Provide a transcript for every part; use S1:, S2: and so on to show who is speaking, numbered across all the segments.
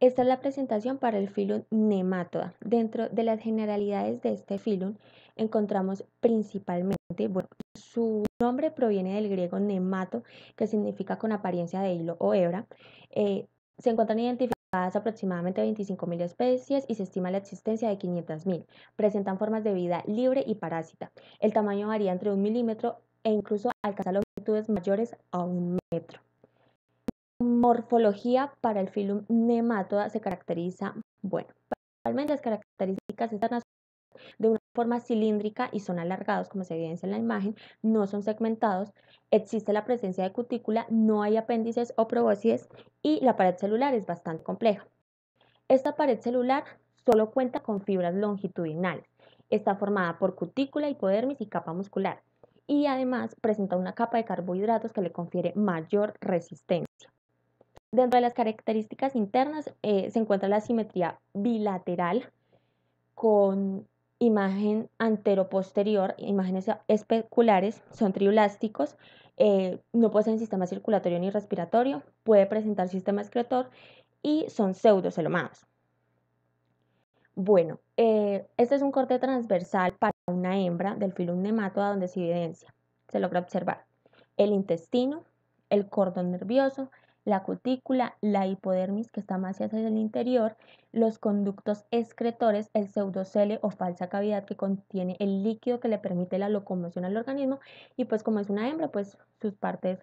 S1: Esta es la presentación para el filum nematoda. Dentro de las generalidades de este filum encontramos principalmente, bueno, su nombre proviene del griego nemato, que significa con apariencia de hilo o hebra. Eh, se encuentran identificadas aproximadamente 25.000 especies y se estima la existencia de 500.000. Presentan formas de vida libre y parásita. El tamaño varía entre un milímetro e incluso alcanza longitudes mayores a un metro morfología para el filum nematoda se caracteriza, bueno, principalmente las características están de una forma cilíndrica y son alargados, como se evidencia en la imagen, no son segmentados, existe la presencia de cutícula, no hay apéndices o probóscides y la pared celular es bastante compleja. Esta pared celular solo cuenta con fibras longitudinales, está formada por cutícula, hipodermis y capa muscular y además presenta una capa de carbohidratos que le confiere mayor resistencia. Dentro de las características internas eh, se encuentra la simetría bilateral con imagen anteroposterior, imágenes especulares, son triblásticos, eh, no poseen sistema circulatorio ni respiratorio, puede presentar sistema excretor y son pseudocelomados. Bueno, eh, este es un corte transversal para una hembra del filum nematoda donde se evidencia, se logra observar el intestino, el cordón nervioso, la cutícula, la hipodermis que está más hacia el interior, los conductos excretores, el pseudocele o falsa cavidad que contiene el líquido que le permite la locomoción al organismo y pues como es una hembra, pues sus partes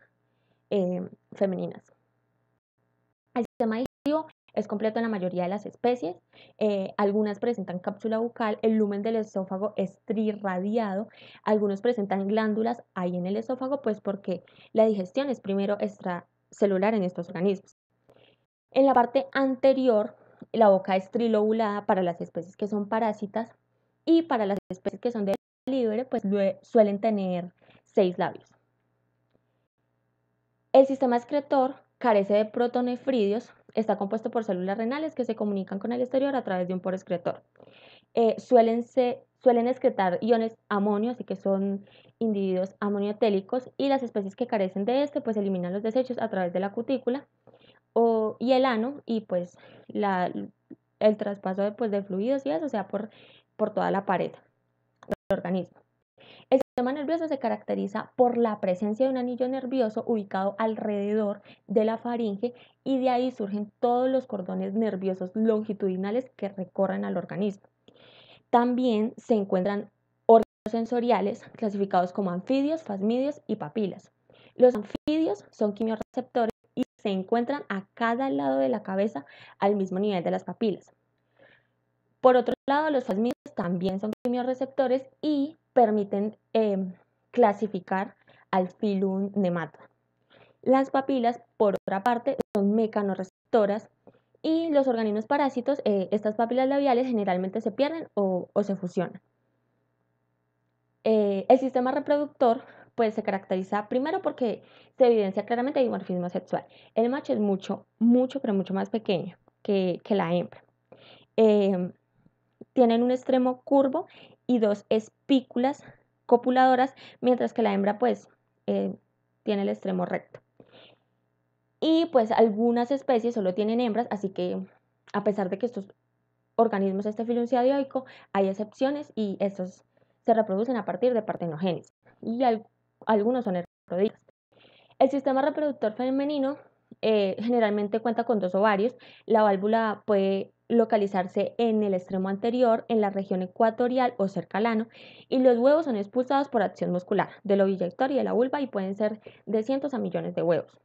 S1: eh, femeninas. El sistema digestivo es completo en la mayoría de las especies. Eh, algunas presentan cápsula bucal, el lumen del esófago es trirradiado, algunos presentan glándulas ahí en el esófago, pues porque la digestión es primero extra celular en estos organismos. En la parte anterior, la boca es trilobulada para las especies que son parásitas y para las especies que son de libre, pues suelen tener seis labios. El sistema excretor carece de protonefridios, está compuesto por células renales que se comunican con el exterior a través de un poro excretor. Eh, suelen, se, suelen excretar iones amonio, así que son individuos amoniotélicos, y las especies que carecen de este, pues eliminan los desechos a través de la cutícula o, y el ano, y pues la, el traspaso de, pues, de fluidos y eso, o sea, por, por toda la pared del organismo. El sistema nervioso se caracteriza por la presencia de un anillo nervioso ubicado alrededor de la faringe y de ahí surgen todos los cordones nerviosos longitudinales que recorren al organismo. También se encuentran órganos sensoriales clasificados como anfidios, fasmidios y papilas. Los anfidios son quimiorreceptores y se encuentran a cada lado de la cabeza al mismo nivel de las papilas. Por otro lado, los fasmidios también son quimiorreceptores y permiten em, clasificar al filum nemata. Las papilas, por otra parte, son mecanorreceptoras y los organismos parásitos, eh, estas papilas labiales generalmente se pierden o, se fusionan. Eh, el sistema reproductor pues se caracteriza primero porque se evidencia claramente el dimorfismo sexual. El macho es mucho, mucho, pero mucho más pequeño que, la hembra. Em, tienen un extremo curvo y dos espículas copuladoras, mientras que la hembra pues eh, tiene el extremo recto. Y pues algunas especies solo tienen hembras, así que a pesar de que estos organismos filunciadioico hay excepciones y estos se reproducen a partir de partenogénesis. y algunos son hermafroditas. El sistema reproductor femenino eh, generalmente cuenta con dos ovarios. La válvula puede localizarse en el extremo anterior, en la región ecuatorial o cercalano y los huevos son expulsados por acción muscular del ovillector y de la vulva y pueden ser de cientos a millones de huevos.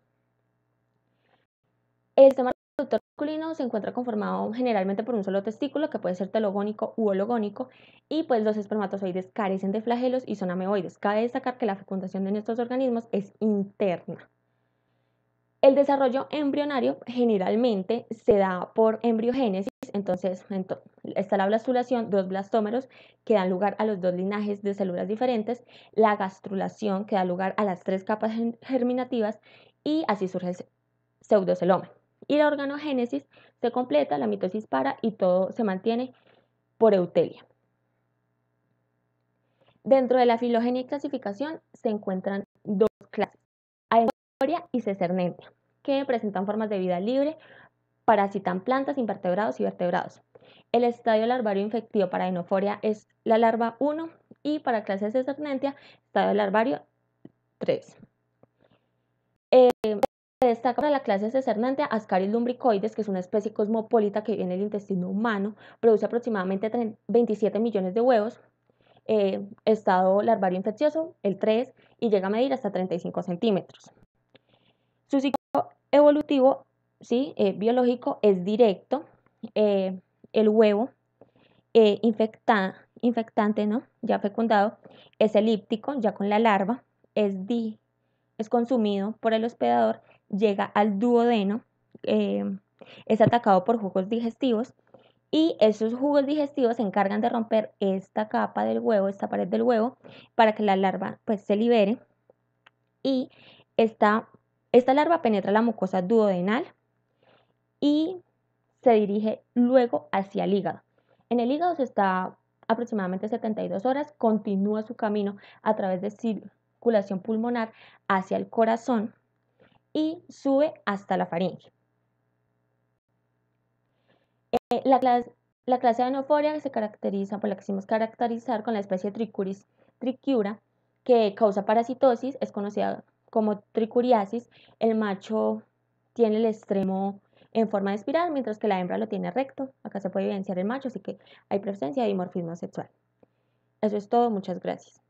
S1: El sistema reproductor masculino se encuentra conformado generalmente por un solo testículo, que puede ser telogónico u hologónico, y pues los espermatozoides carecen de flagelos y son ameoides. Cabe destacar que la fecundación de estos organismos es interna. El desarrollo embrionario generalmente se da por embriogénesis, entonces está la blastulación, dos blastómeros que dan lugar a los dos linajes de células diferentes, la gastrulación que da lugar a las tres capas germinativas y así surge el pseudoceloma y la organogénesis se completa, la mitosis para y todo se mantiene por eutelia. Dentro de la filogenia y clasificación se encuentran dos clases, aenoforia y cesernentia, que presentan formas de vida libre, parasitan plantas, invertebrados y vertebrados. El estadio larvario infectivo para enoforia es la larva 1 y para clase cesernentia, estadio larvario 3. Destaca para la clase cernante Ascaris lumbricoides, que es una especie cosmopolita que vive en el intestino humano, produce aproximadamente 27 millones de huevos, eh, estado larvario infeccioso, el 3, y llega a medir hasta 35 centímetros. Su ciclo evolutivo ¿sí? Eh, biológico es directo, eh, el huevo infectante, ¿no? ya fecundado, es elíptico, ya con la larva, es consumido por el hospedador llega al duodeno, eh, es atacado por jugos digestivos y esos jugos digestivos se encargan de romper esta capa del huevo, esta pared del huevo, para que la larva pues, se libere y esta larva penetra la mucosa duodenal y se dirige luego hacia el hígado. En el hígado se está aproximadamente 72 horas, continúa su camino a través de circulación pulmonar hacia el corazón y sube hasta la faringe. Eh, la, clase, la, clase de se caracteriza por la que hicimos caracterizar con la especie tricuris tricura que causa parasitosis, es conocida como tricuriasis. El macho tiene el extremo en forma de espiral, mientras que la hembra lo tiene recto. Acá se puede evidenciar el macho, así que hay presencia de dimorfismo sexual. Eso es todo, muchas gracias.